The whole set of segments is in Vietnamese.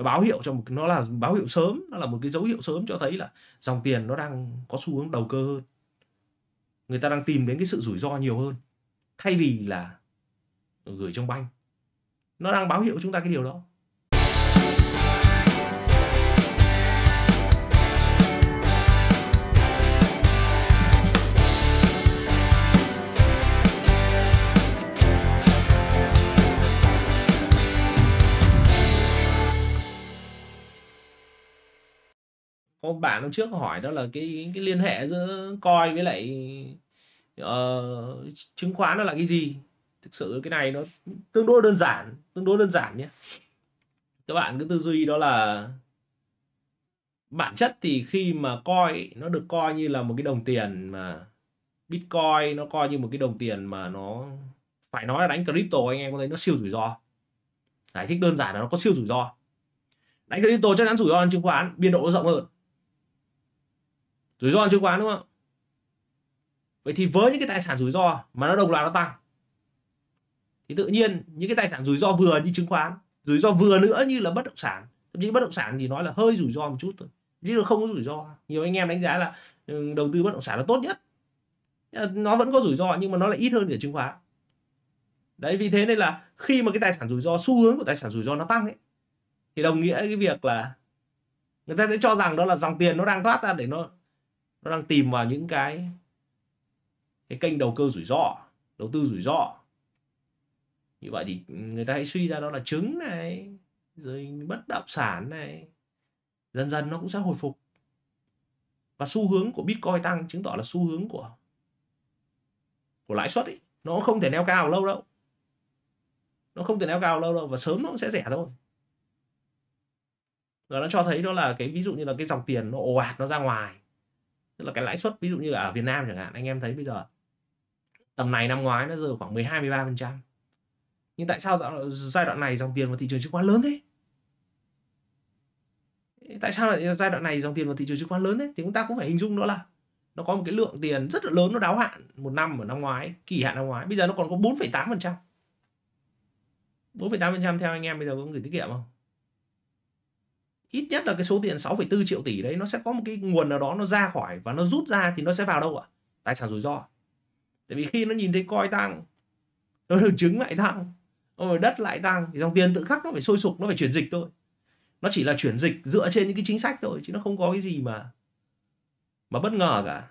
nó báo hiệu cho một nó là báo hiệu sớm nó là một cái dấu hiệu sớm cho thấy là dòng tiền nó đang có xu hướng đầu cơ hơn người ta đang tìm đến cái sự rủi ro nhiều hơn thay vì là gửi trong banh nó đang báo hiệu chúng ta cái điều đó có bạn hôm trước hỏi đó là cái cái liên hệ giữa coi với lại uh, chứng khoán nó là cái gì thực sự cái này nó tương đối đơn giản tương đối đơn giản nhé các bạn cứ tư duy đó là bản chất thì khi mà coi nó được coi như là một cái đồng tiền mà bitcoin nó coi như một cái đồng tiền mà nó phải nói là đánh crypto anh em có thấy nó siêu rủi ro giải thích đơn giản là nó có siêu rủi ro đánh crypto chắc chắn rủi ro hơn chứng khoán biên độ nó rộng hơn rủi ro chứng khoán đúng không vậy thì với những cái tài sản rủi ro mà nó đồng loạt nó tăng thì tự nhiên những cái tài sản rủi ro vừa như chứng khoán rủi ro vừa nữa như là bất động sản thậm chí bất động sản thì nói là hơi rủi ro một chút thôi chứ nó không có rủi ro nhiều anh em đánh giá là ừ, đầu tư bất động sản là tốt nhất ờ, nó vẫn có rủi ro nhưng mà nó lại ít hơn ở chứng khoán đấy vì thế nên là khi mà cái tài sản rủi ro xu hướng của tài sản rủi ro nó tăng ấy thì đồng nghĩa cái việc là người ta sẽ cho rằng đó là dòng tiền nó đang thoát ra để nó nó đang tìm vào những cái cái kênh đầu cơ rủi ro đầu tư rủi ro như vậy thì người ta hãy suy ra đó là trứng này rồi bất động sản này dần dần nó cũng sẽ hồi phục và xu hướng của bitcoin tăng chứng tỏ là xu hướng của của lãi suất ấy nó không thể neo cao lâu đâu nó không thể neo cao lâu đâu và sớm nó cũng sẽ rẻ thôi và nó cho thấy đó là cái ví dụ như là cái dòng tiền nó ồ ạt nó ra ngoài tức là cái lãi suất ví dụ như ở Việt Nam chẳng hạn anh em thấy bây giờ tầm này năm ngoái nó rơi khoảng 12 13 phần trăm nhưng tại sao giai đoạn này dòng tiền vào thị trường chứng khoán lớn thế tại sao lại giai đoạn này dòng tiền vào thị trường chứng khoán lớn thế thì chúng ta cũng phải hình dung nữa là nó có một cái lượng tiền rất là lớn nó đáo hạn một năm ở năm ngoái kỳ hạn năm ngoái bây giờ nó còn có 4,8 phần trăm 4,8 phần trăm theo anh em bây giờ có gửi tiết kiệm không ít nhất là cái số tiền 6,4 triệu tỷ đấy nó sẽ có một cái nguồn nào đó nó ra khỏi và nó rút ra thì nó sẽ vào đâu ạ? À? Tài sản rủi ro. Tại vì khi nó nhìn thấy coi tăng, nó trứng lại tăng, rồi đất lại tăng thì dòng tiền tự khắc nó phải sôi sục, nó phải chuyển dịch thôi. Nó chỉ là chuyển dịch dựa trên những cái chính sách thôi chứ nó không có cái gì mà mà bất ngờ cả.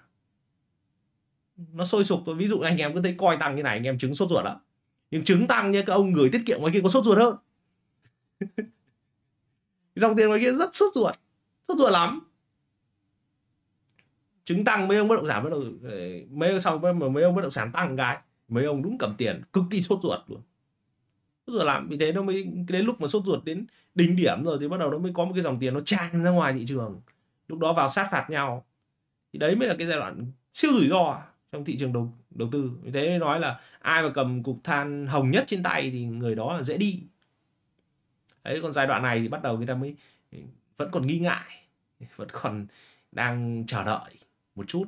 Nó sôi sục thôi. Ví dụ anh em cứ thấy coi tăng như này anh em chứng sốt ruột lắm. Nhưng chứng tăng như các ông người tiết kiệm ngoài kia có sốt ruột hơn. dòng tiền ngoài kia rất sốt ruột sốt ruột lắm chứng tăng mấy ông bất động sản bắt đầu ờ, mấy ông sau mấy ông bất động sản tăng cái mấy ông đúng cầm tiền cực kỳ sốt ruột luôn sốt ruột lắm vì thế nó mới đến lúc mà sốt ruột đến đỉnh điểm rồi thì bắt đầu nó mới có một cái dòng tiền nó tràn ra ngoài thị trường lúc đó vào sát phạt nhau thì đấy mới là cái giai đoạn siêu rủi ro trong thị trường đầu đầu tư vì thế nói là ai mà cầm cục than hồng nhất trên tay thì người đó là dễ đi đấy còn giai đoạn này thì bắt đầu người ta mới vẫn còn nghi ngại vẫn còn đang chờ đợi một chút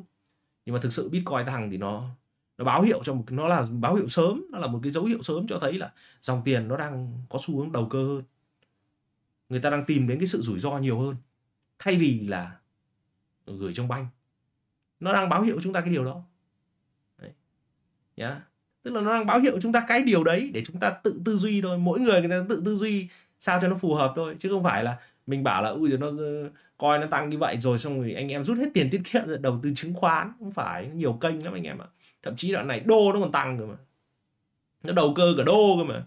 nhưng mà thực sự bitcoin thằng thì nó nó báo hiệu cho một nó là báo hiệu sớm nó là một cái dấu hiệu sớm cho thấy là dòng tiền nó đang có xu hướng đầu cơ hơn người ta đang tìm đến cái sự rủi ro nhiều hơn thay vì là gửi trong banh nó đang báo hiệu chúng ta cái điều đó đấy. nhá tức là nó đang báo hiệu chúng ta cái điều đấy để chúng ta tự tư duy thôi mỗi người người ta tự tư duy sao cho nó phù hợp thôi chứ không phải là mình bảo là ui nó coi nó tăng như vậy rồi xong rồi anh em rút hết tiền tiết kiệm rồi đầu tư chứng khoán không phải nhiều kênh lắm anh em ạ thậm chí đoạn này đô nó còn tăng rồi mà nó đầu cơ cả đô cơ mà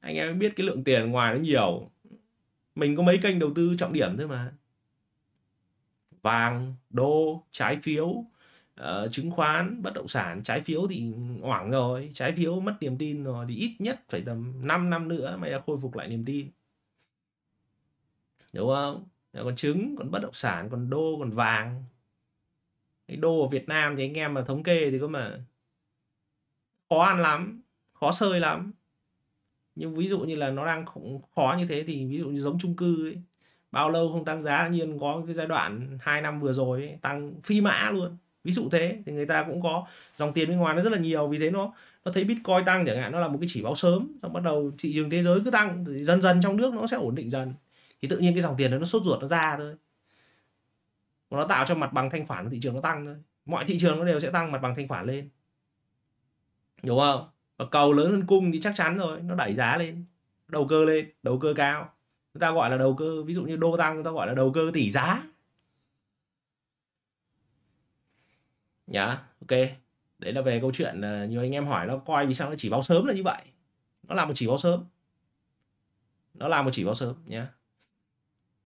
anh em biết cái lượng tiền ngoài nó nhiều mình có mấy kênh đầu tư trọng điểm thôi mà vàng đô trái phiếu uh, chứng khoán bất động sản trái phiếu thì hoảng rồi trái phiếu mất niềm tin rồi thì ít nhất phải tầm 5 năm nữa mới khôi phục lại niềm tin đúng không còn trứng còn bất động sản còn đô còn vàng cái đô ở Việt Nam thì anh em mà thống kê thì có mà khó ăn lắm khó sơi lắm nhưng ví dụ như là nó đang cũng khó như thế thì ví dụ như giống chung cư ấy bao lâu không tăng giá nhiên có cái giai đoạn 2 năm vừa rồi ấy, tăng phi mã luôn ví dụ thế thì người ta cũng có dòng tiền bên ngoài nó rất là nhiều vì thế nó nó thấy bitcoin tăng chẳng hạn nó là một cái chỉ báo sớm xong bắt đầu thị trường thế giới cứ tăng thì dần dần trong nước nó sẽ ổn định dần thì tự nhiên cái dòng tiền đó nó sốt ruột nó ra thôi và nó tạo cho mặt bằng thanh khoản của thị trường nó tăng thôi mọi thị trường nó đều sẽ tăng mặt bằng thanh khoản lên đúng không và cầu lớn hơn cung thì chắc chắn rồi nó đẩy giá lên đầu cơ lên đầu cơ cao chúng ta gọi là đầu cơ ví dụ như đô tăng chúng ta gọi là đầu cơ tỷ giá nhá yeah, ok đấy là về câu chuyện nhiều anh em hỏi nó coi vì sao nó chỉ báo sớm là như vậy nó là một chỉ báo sớm nó là một chỉ báo sớm nhé